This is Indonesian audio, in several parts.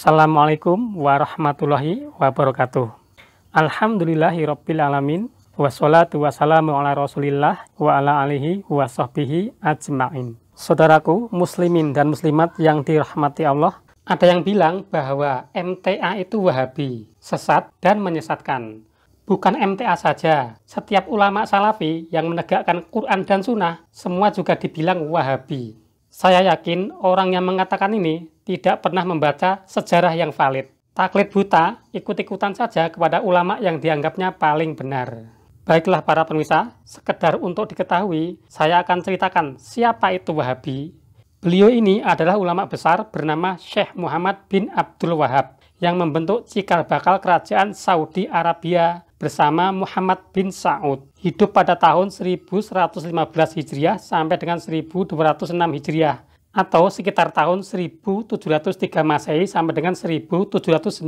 Assalamualaikum warahmatullahi wabarakatuh. Alhamdulillahi alamin. Wassalatu wassalamu ala rasulillah wa ala alihi wa sahbihi ajma'in. Saudaraku, muslimin dan muslimat yang dirahmati Allah, ada yang bilang bahwa MTA itu wahabi, sesat dan menyesatkan. Bukan MTA saja, setiap ulama salafi yang menegakkan Quran dan Sunnah, semua juga dibilang wahabi. Saya yakin orang yang mengatakan ini tidak pernah membaca sejarah yang valid. Taklid buta ikut-ikutan saja kepada ulama yang dianggapnya paling benar. Baiklah para pemirsa, sekedar untuk diketahui, saya akan ceritakan siapa itu Wahabi. Beliau ini adalah ulama besar bernama Syekh Muhammad bin Abdul Wahab yang membentuk cikal bakal kerajaan Saudi Arabia bersama Muhammad bin Saud. Hidup pada tahun 1115 Hijriah sampai dengan 1206 Hijriah atau sekitar tahun 1703 Masehi sampai dengan 1792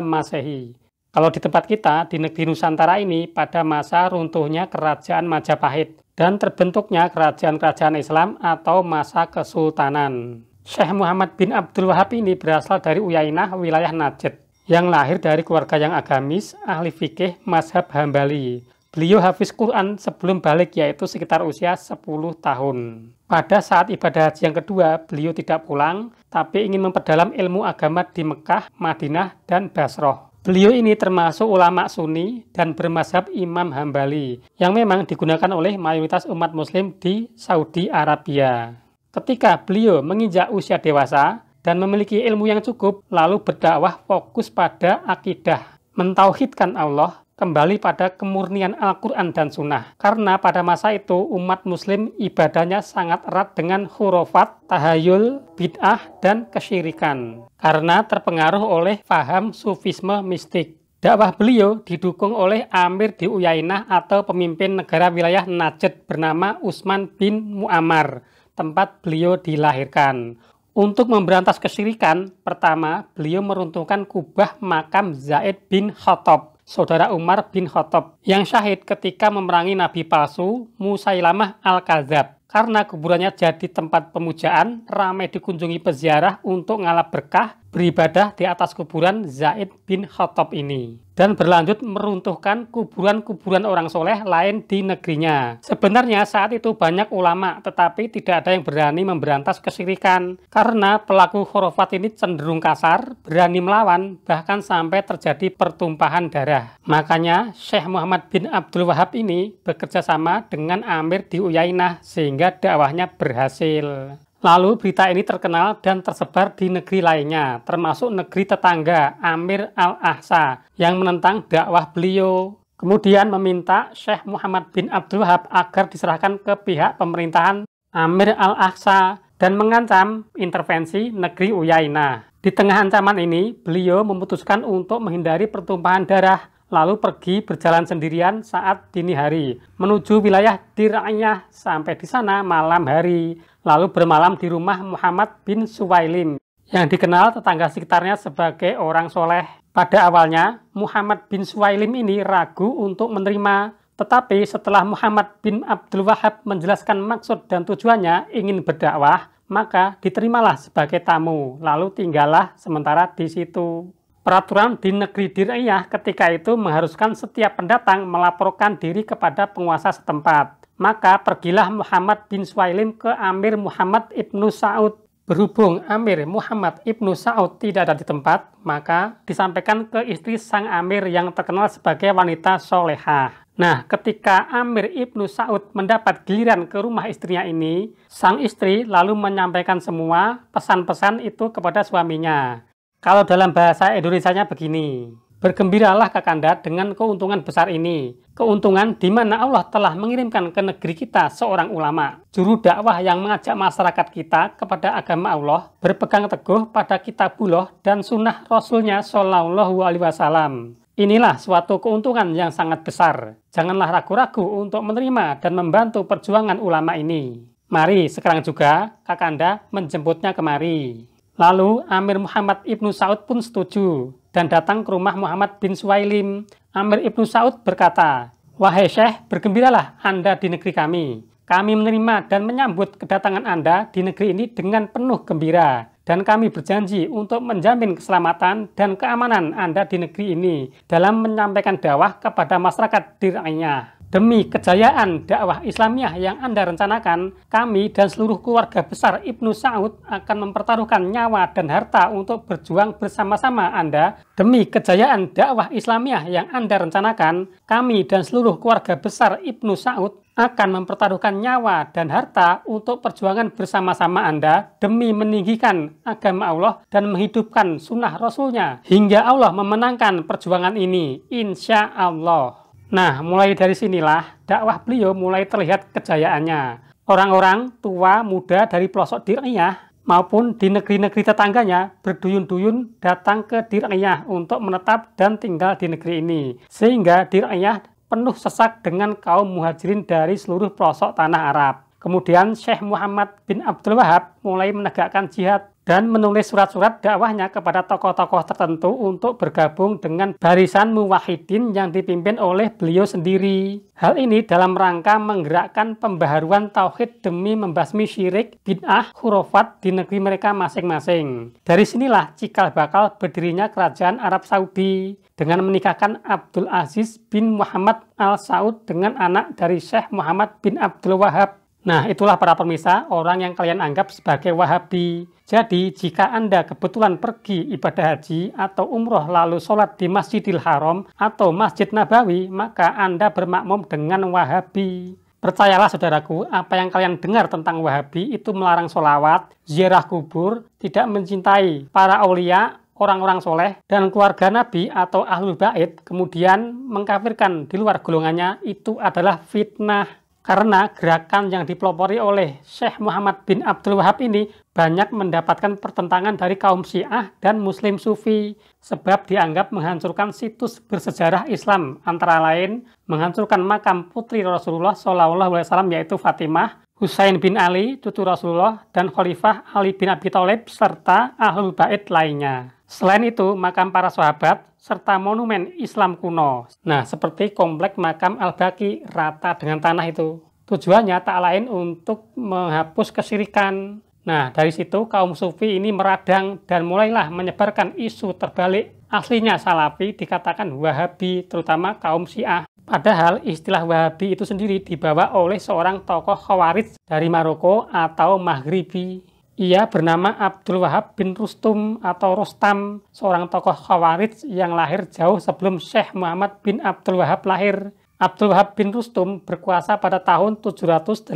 Masehi. Kalau di tempat kita, di negeri Nusantara ini, pada masa runtuhnya Kerajaan Majapahit dan terbentuknya kerajaan-kerajaan Islam atau masa kesultanan. Syekh Muhammad bin Abdul Wahab ini berasal dari Uyainah, wilayah Najd, yang lahir dari keluarga yang agamis, ahli fikih, mazhab Hambali. Beliau hafiz Quran sebelum balik yaitu sekitar usia 10 tahun. Pada saat ibadah haji yang kedua, beliau tidak pulang, tapi ingin memperdalam ilmu agama di Mekah, Madinah, dan Basroh. Beliau ini termasuk ulama Sunni dan bermazhab Imam Hambali, yang memang digunakan oleh mayoritas umat muslim di Saudi Arabia. Ketika beliau menginjak usia dewasa dan memiliki ilmu yang cukup, lalu berdakwah fokus pada akidah, mentauhidkan Allah kembali pada kemurnian Al-Quran dan Sunnah. Karena pada masa itu umat muslim ibadahnya sangat erat dengan hurufat, tahayul, bid'ah, dan kesyirikan. Karena terpengaruh oleh faham sufisme mistik. Dakwah beliau didukung oleh Amir di Uyainah atau pemimpin negara wilayah Najd bernama Usman bin Muammar, tempat beliau dilahirkan. Untuk memberantas kesyirikan, pertama beliau meruntuhkan kubah makam Zaid bin Khattab saudara Umar bin Khattab yang syahid ketika memerangi nabi palsu Musailamah Al-Kazab karena kuburannya jadi tempat pemujaan, ramai dikunjungi peziarah untuk ngalap berkah beribadah di atas kuburan Zaid bin Khattab ini dan berlanjut meruntuhkan kuburan-kuburan orang soleh lain di negerinya. Sebenarnya saat itu banyak ulama, tetapi tidak ada yang berani memberantas kesirikan karena pelaku khurafat ini cenderung kasar, berani melawan, bahkan sampai terjadi pertumpahan darah. Makanya Syekh Muhammad bin Abdul Wahab ini bekerja sama dengan Amir di Uyainah sehingga dakwahnya berhasil. Lalu berita ini terkenal dan tersebar di negeri lainnya, termasuk negeri tetangga Amir Al-Ahsa yang menentang dakwah beliau. Kemudian meminta Syekh Muhammad bin Abdul Wahab agar diserahkan ke pihak pemerintahan Amir Al-Ahsa dan mengancam intervensi negeri Uyaina. Di tengah ancaman ini, beliau memutuskan untuk menghindari pertumpahan darah lalu pergi berjalan sendirian saat dini hari menuju wilayah Dirayah sampai di sana malam hari lalu bermalam di rumah Muhammad bin Suwailim yang dikenal tetangga sekitarnya sebagai orang soleh. Pada awalnya, Muhammad bin Suwailim ini ragu untuk menerima, tetapi setelah Muhammad bin Abdul Wahab menjelaskan maksud dan tujuannya ingin berdakwah, maka diterimalah sebagai tamu, lalu tinggallah sementara di situ. Peraturan di negeri Diriyah ketika itu mengharuskan setiap pendatang melaporkan diri kepada penguasa setempat. Maka pergilah Muhammad bin Suailim ke Amir Muhammad ibnu Saud. Berhubung Amir Muhammad ibnu Saud tidak ada di tempat, maka disampaikan ke istri sang Amir yang terkenal sebagai wanita solehah. Nah, ketika Amir ibnu Saud mendapat giliran ke rumah istrinya ini, sang istri lalu menyampaikan semua pesan-pesan itu kepada suaminya. Kalau dalam bahasa Indonesia-nya begini, Bergembiralah Kakanda dengan keuntungan besar ini. Keuntungan di mana Allah telah mengirimkan ke negeri kita seorang ulama, juru dakwah yang mengajak masyarakat kita kepada agama Allah, berpegang teguh pada kitabullah dan sunnah Rasulnya Shallallahu Alaihi Wasallam. Inilah suatu keuntungan yang sangat besar. Janganlah ragu-ragu untuk menerima dan membantu perjuangan ulama ini. Mari sekarang juga Kakanda menjemputnya kemari. Lalu Amir Muhammad Ibnu Saud pun setuju dan datang ke rumah Muhammad bin Suwailim. Amr ibnu Saud berkata, Wahai Syekh, bergembiralah Anda di negeri kami. Kami menerima dan menyambut kedatangan Anda di negeri ini dengan penuh gembira. Dan kami berjanji untuk menjamin keselamatan dan keamanan Anda di negeri ini dalam menyampaikan dakwah kepada masyarakat dirinya. Demi kejayaan dakwah Islamiyah yang Anda rencanakan, kami dan seluruh keluarga besar Ibnu Saud akan mempertaruhkan nyawa dan harta untuk berjuang bersama-sama Anda. Demi kejayaan dakwah Islamiyah yang Anda rencanakan, kami dan seluruh keluarga besar Ibnu Saud akan mempertaruhkan nyawa dan harta untuk perjuangan bersama-sama Anda demi meninggikan agama Allah dan menghidupkan sunnah Rasulnya hingga Allah memenangkan perjuangan ini. Insya Allah. Nah, mulai dari sinilah dakwah beliau mulai terlihat kejayaannya. Orang-orang tua muda dari pelosok Diriyah maupun di negeri-negeri tetangganya berduyun-duyun datang ke Diriyah untuk menetap dan tinggal di negeri ini. Sehingga Diriyah penuh sesak dengan kaum muhajirin dari seluruh pelosok tanah Arab. Kemudian Syekh Muhammad bin Abdul Wahab mulai menegakkan jihad dan menulis surat-surat dakwahnya kepada tokoh-tokoh tertentu untuk bergabung dengan barisan muwahidin yang dipimpin oleh beliau sendiri. Hal ini dalam rangka menggerakkan pembaharuan tauhid demi membasmi syirik, bid'ah, khurafat di negeri mereka masing-masing. Dari sinilah cikal bakal berdirinya kerajaan Arab Saudi dengan menikahkan Abdul Aziz bin Muhammad Al Saud dengan anak dari Syekh Muhammad bin Abdul Wahab Nah, itulah para pemirsa, orang yang kalian anggap sebagai Wahabi. Jadi, jika Anda kebetulan pergi ibadah haji atau umroh lalu sholat di Masjidil Haram atau Masjid Nabawi, maka Anda bermakmum dengan Wahabi. Percayalah saudaraku, apa yang kalian dengar tentang Wahabi itu melarang sholawat, ziarah kubur, tidak mencintai para aulia, orang-orang soleh, dan keluarga Nabi atau Ahlul Bait, kemudian mengkafirkan di luar golongannya, itu adalah fitnah. Karena gerakan yang dipelopori oleh Syekh Muhammad bin Abdul Wahab ini banyak mendapatkan pertentangan dari kaum Syiah dan Muslim Sufi sebab dianggap menghancurkan situs bersejarah Islam antara lain menghancurkan makam putri Rasulullah SAW yaitu Fatimah Husain bin Ali, cucu Rasulullah, dan Khalifah Ali bin Abi Thalib serta Ahlul Bait lainnya. Selain itu, makam para sahabat serta monumen Islam kuno. Nah, seperti komplek makam Al-Baqi rata dengan tanah itu. Tujuannya tak lain untuk menghapus kesirikan. Nah, dari situ kaum sufi ini meradang dan mulailah menyebarkan isu terbalik Aslinya Salafi dikatakan Wahabi, terutama kaum Syiah. Padahal istilah Wahabi itu sendiri dibawa oleh seorang tokoh Khawarij dari Maroko atau Maghribi. Ia bernama Abdul Wahab bin Rustum atau Rustam, seorang tokoh Khawarij yang lahir jauh sebelum Syekh Muhammad bin Abdul Wahab lahir. Abdul Wahab bin Rustum berkuasa pada tahun 788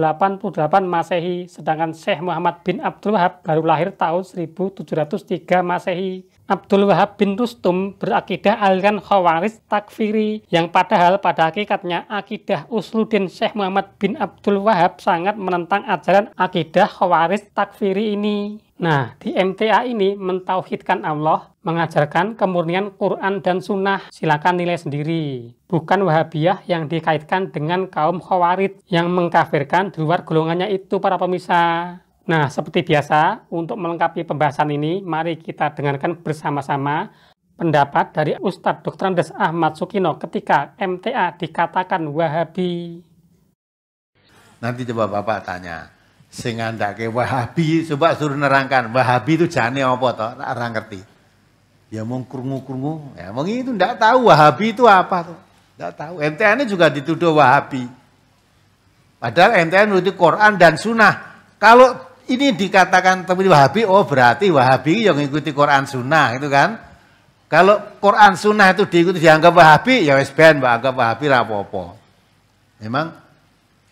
Masehi, sedangkan Syekh Muhammad bin Abdul Wahab baru lahir tahun 1703 Masehi. Abdul Wahab bin Rustum berakidah aliran khawaris Takfiri yang padahal pada hakikatnya akidah Usluddin Syekh Muhammad bin Abdul Wahab sangat menentang ajaran akidah khawaris Takfiri ini. Nah, di MTA ini mentauhidkan Allah, mengajarkan kemurnian Quran dan Sunnah. Silakan nilai sendiri. Bukan Wahabiyah yang dikaitkan dengan kaum Khawarid yang mengkafirkan di luar golongannya itu para pemisah. Nah, seperti biasa, untuk melengkapi pembahasan ini, mari kita dengarkan bersama-sama pendapat dari Ustadz Dr. Andes Ahmad Sukino ketika MTA dikatakan Wahabi. Nanti coba Bapak tanya, sehingga tidak ke Wahabi, coba suruh nerangkan, Wahabi itu jane apa toh? orang ngerti. Ya mau kurungu, kurungu ya mau itu tidak tahu Wahabi itu apa tuh. tidak tahu. MTA ini juga dituduh Wahabi. Padahal MTA menurut Quran dan Sunnah. Kalau ini dikatakan tapi Wahabi, oh berarti Wahabi yang mengikuti Quran Sunnah itu kan. Kalau Quran Sunnah itu diikuti dianggap Wahabi, ya wes ben anggap Wahabi rapopo. Memang,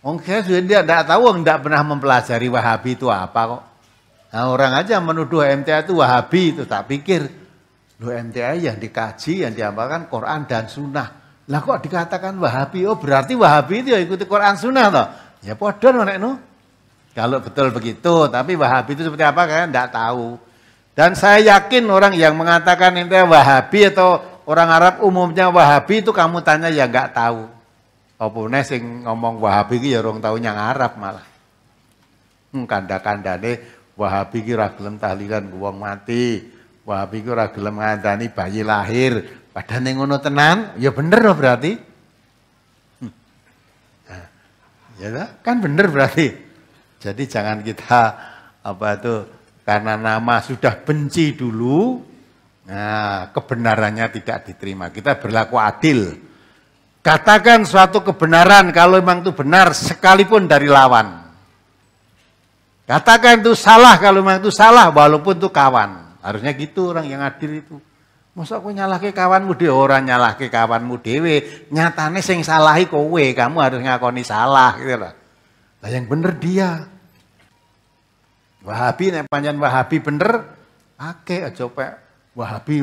orang saya sudah tidak tahu, tidak pernah mempelajari Wahabi itu apa kok. Nah, orang aja menuduh MTA itu Wahabi itu tak pikir. Loh MTA yang dikaji, yang diamalkan Quran dan Sunnah. Lah kok dikatakan Wahabi? Oh berarti Wahabi itu ya ikuti Quran Sunnah toh? Ya padahal nek no. Kalau betul begitu, tapi Wahabi itu seperti apa kan tidak tahu. Dan saya yakin orang yang mengatakan ente Wahabi atau orang Arab umumnya Wahabi itu kamu tanya ya nggak tahu. Opone sing ngomong Wahabi itu ya orang tahu yang Arab malah. Hmm, kanda-kandane Wahabi itu ragelam tahlilan wong mati. Wahabi itu ragelam ngandani bayi lahir. Padahal ngono tenan, ya bener loh berarti. Hmm. Nah, ya kan bener berarti. Jadi jangan kita apa itu karena nama sudah benci dulu, nah kebenarannya tidak diterima. Kita berlaku adil. Katakan suatu kebenaran kalau memang itu benar sekalipun dari lawan. Katakan itu salah kalau memang itu salah walaupun itu kawan. Harusnya gitu orang yang adil itu. Masa aku nyalah ke kawanmu orang nyalah ke kawanmu dhewe. Nyatane sing salahi kowe, kamu harus ngakoni salah gitu lah. Nah yang benar dia. Wahabi nek panjang Wahabi bener, oke aja pak Wahabi.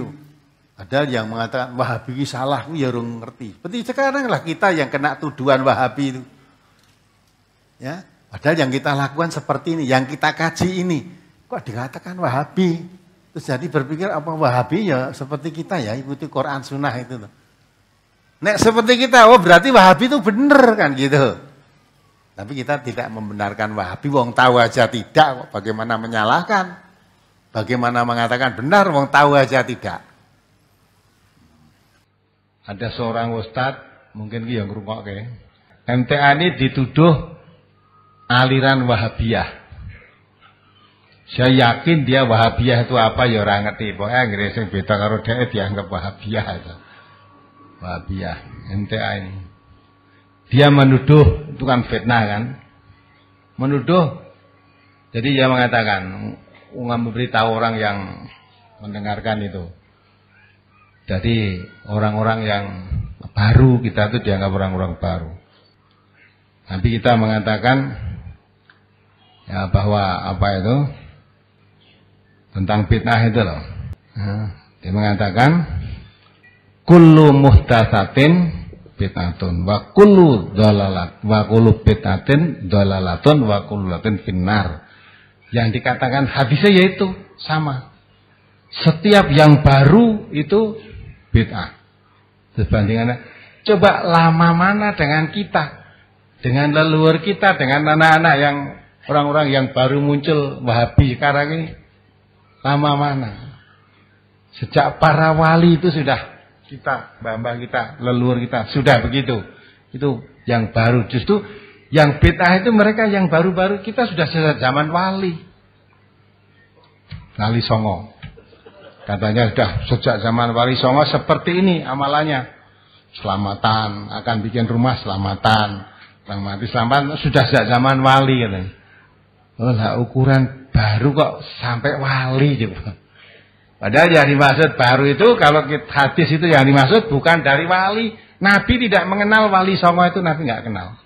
Ada yang mengatakan Wahabi ini salah, ya orang ngerti. Seperti sekarang lah kita yang kena tuduhan Wahabi itu. Ya, ada yang kita lakukan seperti ini, yang kita kaji ini. Kok dikatakan Wahabi? Terus jadi berpikir apa Wahabi ya seperti kita ya, ikuti Quran Sunnah itu. Nek seperti kita, oh berarti Wahabi itu bener kan gitu. Tapi kita tidak membenarkan Wahabi, wong tahu aja tidak, bagaimana menyalahkan, bagaimana mengatakan benar, wong tahu aja tidak. Ada seorang ustad, mungkin yang rumah ke, MTA ini dituduh aliran Wahabiyah. Saya yakin dia Wahabiyah itu apa ya orang ngerti. Pokoknya Inggris yang beda karo dia dianggap Wahabiyah itu. Wahabiyah, MTA ini dia menuduh itu kan fitnah kan menuduh jadi dia mengatakan memberitahu orang yang mendengarkan itu jadi orang-orang yang baru kita itu dianggap orang-orang baru Tapi kita mengatakan ya bahwa apa itu tentang fitnah itu loh dia mengatakan kullu muhtasatin bid'atun wa kullu dalalat wa kullu bid'atin dalalatun wa kullu latin finnar. Yang dikatakan hadisnya yaitu sama. Setiap yang baru itu bid'ah. Sebandingannya coba lama mana dengan kita? Dengan leluhur kita, dengan anak-anak yang orang-orang yang baru muncul Wahabi sekarang ini lama mana? Sejak para wali itu sudah kita, mbah-mbah kita, leluhur kita, sudah begitu. Itu yang baru. Justru yang bid'ah itu mereka yang baru-baru kita sudah sejak zaman wali. Wali Songo. Katanya sudah sejak zaman wali Songo seperti ini amalannya. Selamatan, akan bikin rumah selamatan. Bang mati selamatan sudah sejak zaman wali katanya. Lah ukuran baru kok sampai wali juga Padahal yang dimaksud baru itu kalau kita, hadis itu yang dimaksud bukan dari wali. Nabi tidak mengenal wali songo itu Nabi nggak kenal.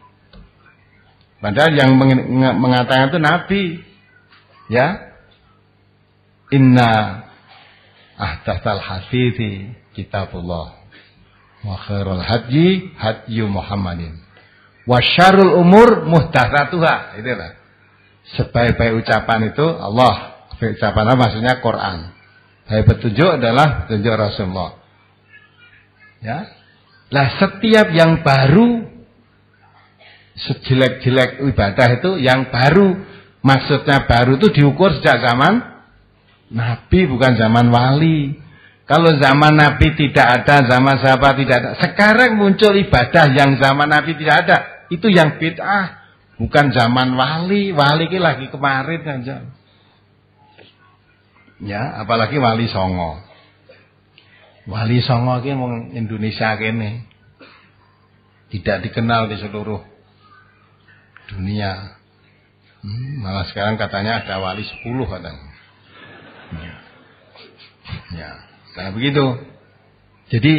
Padahal yang mengatakan itu Nabi. Ya. Inna ahdathal hadithi kitabullah wa khairul hadji hadyu Muhammadin wa umur umur muhdathatuha. Itulah. Sebaik-baik ucapan itu Allah. Ucapan apa maksudnya Quran. Hai petunjuk adalah petunjuk Rasulullah. Ya. Lah setiap yang baru sejelek-jelek ibadah itu yang baru maksudnya baru itu diukur sejak zaman nabi bukan zaman wali. Kalau zaman nabi tidak ada, zaman sahabat tidak ada. Sekarang muncul ibadah yang zaman nabi tidak ada. Itu yang bid'ah, bukan zaman wali. Wali ini lagi kemarin aja. Ya, apalagi Wali Songo. Wali Songo ki wong Indonesia kene. Tidak dikenal di seluruh dunia. Hmm, malah sekarang katanya ada wali 10 katanya. Ya. ya. Nah, begitu. Jadi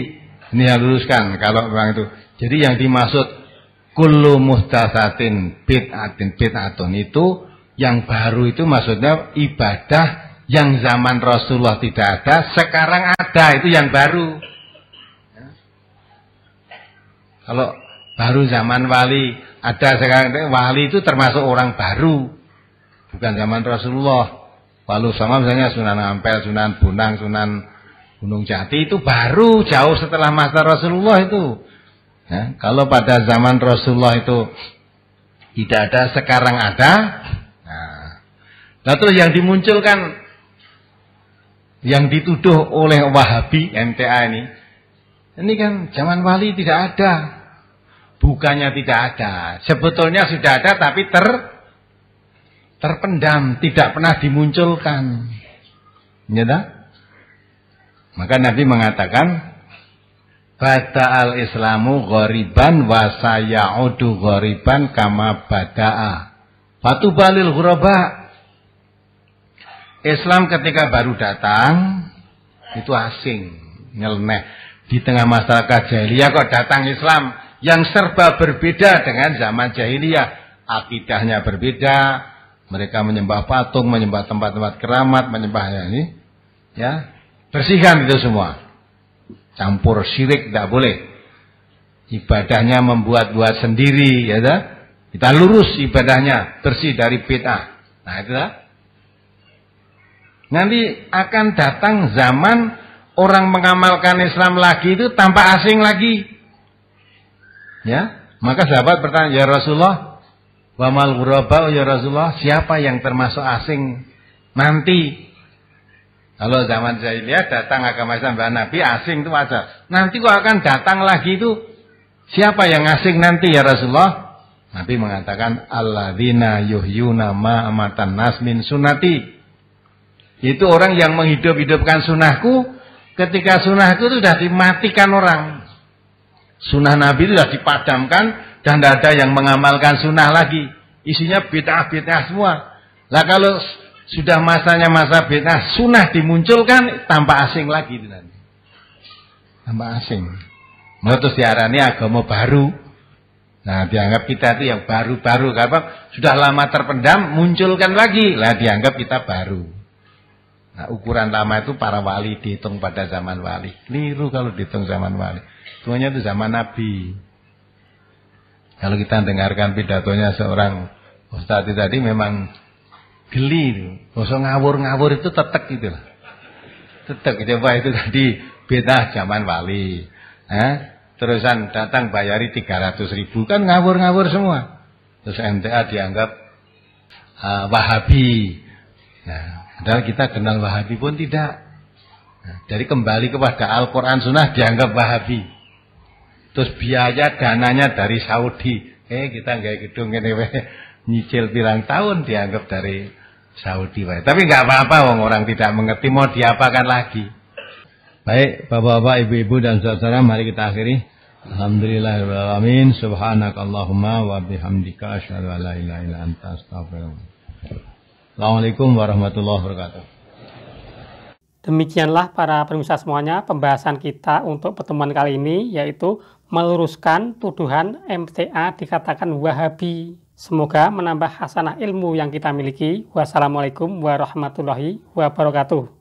ini yang luruskan kalau orang itu. Jadi yang dimaksud kullu muhtasatin bid'atin bid'atun itu yang baru itu maksudnya ibadah yang zaman Rasulullah tidak ada, sekarang ada. Itu yang baru. Ya. Kalau baru zaman wali, ada sekarang wali itu termasuk orang baru. Bukan zaman Rasulullah. Walau sama misalnya Sunan Ampel, Sunan Bunang, Sunan Gunung Jati itu baru jauh setelah masa Rasulullah itu. Ya, kalau pada zaman Rasulullah itu tidak ada, sekarang ada. Nah, nah terus yang dimunculkan yang dituduh oleh Wahabi MTA ini ini kan zaman wali tidak ada bukannya tidak ada sebetulnya sudah ada tapi ter terpendam tidak pernah dimunculkan ya maka Nabi mengatakan Bada al Islamu goriban wasaya odu goriban kama bada'a. Fatu balil huraba Islam ketika baru datang itu asing, nyeleneh. Di tengah masyarakat jahiliyah kok datang Islam yang serba berbeda dengan zaman jahiliyah. Akidahnya berbeda, mereka menyembah patung, menyembah tempat-tempat keramat, menyembah ini. Ya, bersihkan itu semua. Campur syirik tidak boleh. Ibadahnya membuat-buat sendiri, ya Kita lurus ibadahnya, bersih dari bid'ah. Nah, itu dah. Nanti akan datang zaman orang mengamalkan Islam lagi itu tanpa asing lagi. Ya, maka sahabat bertanya, "Ya Rasulullah, wa mal oh ya Rasulullah, siapa yang termasuk asing nanti?" Kalau zaman jahiliyah datang agama Islam bahwa Nabi asing itu wajar. Nanti kok akan datang lagi itu siapa yang asing nanti ya Rasulullah? Nabi mengatakan alladzina yuhyuna ma amatan nas sunati itu orang yang menghidup-hidupkan sunahku, ketika sunahku itu sudah dimatikan orang. Sunnah Nabi itu sudah dipadamkan dan tidak ada yang mengamalkan sunah lagi. Isinya bid'ah-bid'ah semua. Lah kalau sudah masanya masa bid'ah, sunah dimunculkan tanpa asing lagi. Tanpa asing. Menurut siarannya agama baru. Nah, dianggap kita itu yang baru-baru. Sudah lama terpendam, munculkan lagi. Lah, dianggap kita baru. Nah, ukuran lama itu para wali dihitung pada zaman wali. Keliru kalau dihitung zaman wali. Semuanya itu zaman Nabi. Kalau kita dengarkan pidatonya seorang ustaz tadi memang geli. Bosok ngawur-ngawur itu tetek gitu Tetek, coba itu tadi beda zaman wali. Eh? Terusan datang bayari 300 ribu. Kan ngawur-ngawur semua. Terus MTA dianggap uh, wahabi. Nah, Padahal kita kenal Wahabi pun tidak. Nah, dari kembali kepada Al-Quran Sunnah dianggap Wahabi. Terus biaya dananya dari Saudi. Eh kita nggak gedung ini weh. Nyicil bilang tahun dianggap dari Saudi. Weh. Tapi nggak apa-apa wong orang tidak mengerti mau diapakan lagi. Baik, Bapak-bapak, Ibu-ibu dan saudara, mari kita akhiri. Alhamdulillahirrahmanirrahim. Subhanakallahumma wa bihamdika asyhadu an la anta astaghfiruka Assalamualaikum warahmatullahi wabarakatuh. Demikianlah para pemirsa semuanya pembahasan kita untuk pertemuan kali ini yaitu meluruskan tuduhan MTA dikatakan Wahabi. Semoga menambah hasanah ilmu yang kita miliki. Wassalamualaikum warahmatullahi wabarakatuh.